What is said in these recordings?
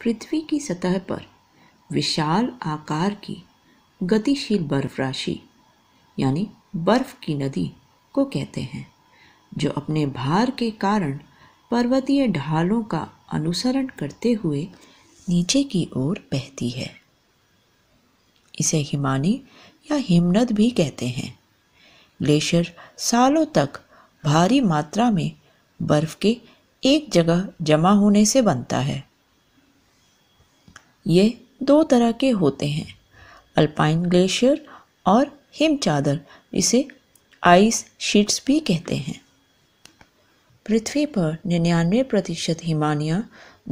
पृथ्वी की सतह पर विशाल आकार की गतिशील बर्फ राशि यानी बर्फ की नदी को कहते हैं जो अपने भार के कारण पर्वतीय ढालों का अनुसरण करते हुए नीचे की ओर बहती है इसे हिमानी या हिमनद भी कहते हैं ग्लेशियर सालों तक भारी मात्रा में बर्फ के एक जगह जमा होने से बनता है ये दो तरह के होते हैं अल्पाइन ग्लेशियर और हिम चादर इसे आइस शीट्स भी कहते हैं पृथ्वी पर निन्यानवे प्रतिशत हिमानियाँ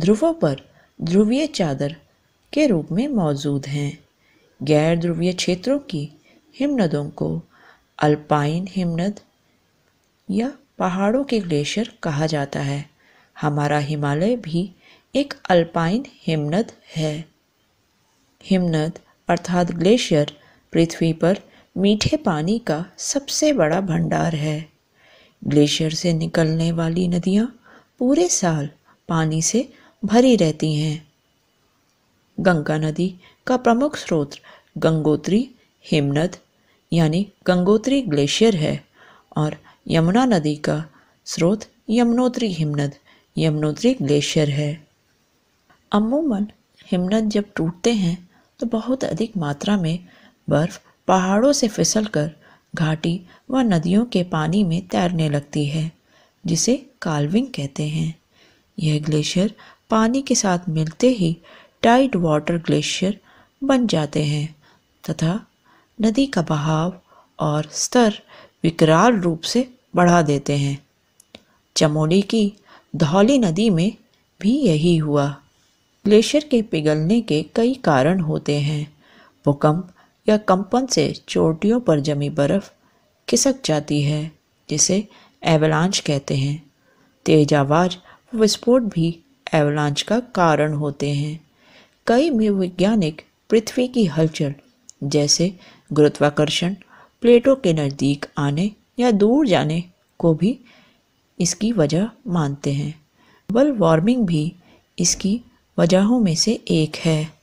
ध्रुवों पर ध्रुवीय चादर के रूप में मौजूद हैं गैर ध्रुवीय क्षेत्रों की हिमनदों को अल्पाइन हिमनद या पहाड़ों के ग्लेशियर कहा जाता है हमारा हिमालय भी एक अल्पाइन हिमनद है हिमनद अर्थात ग्लेशियर पृथ्वी पर मीठे पानी का सबसे बड़ा भंडार है ग्लेशियर से निकलने वाली नदियाँ पूरे साल पानी से भरी रहती हैं गंगा नदी का प्रमुख स्रोत गंगोत्री हिमनद यानी गंगोत्री ग्लेशियर है और यमुना नदी का स्रोत यमुनोत्री हिमनद यमुनोत्री ग्लेशियर है अमूमन हिमनद जब टूटते हैं तो बहुत अधिक मात्रा में बर्फ़ पहाड़ों से कर घाटी व नदियों के पानी में तैरने लगती है जिसे काल्विंग कहते हैं यह ग्लेशियर पानी के साथ मिलते ही टाइड वाटर ग्लेशियर बन जाते हैं तथा नदी का बहाव और स्तर विकराल रूप से बढ़ा देते हैं चमोली की धौली नदी में भी यही हुआ ग्लेशियर के पिघलने के कई कारण होते हैं भूकंप या कंपन से चोटियों पर जमी बर्फ़ खिसक जाती है जिसे एवलांच कहते हैं तेज आवाज विस्फोट भी एवलांच का कारण होते हैं कई वैज्ञानिक पृथ्वी की हलचल जैसे गुरुत्वाकर्षण प्लेटों के नज़दीक आने या दूर जाने को भी इसकी वजह मानते हैं ग्लोबल वार्मिंग भी इसकी वजहों में से एक है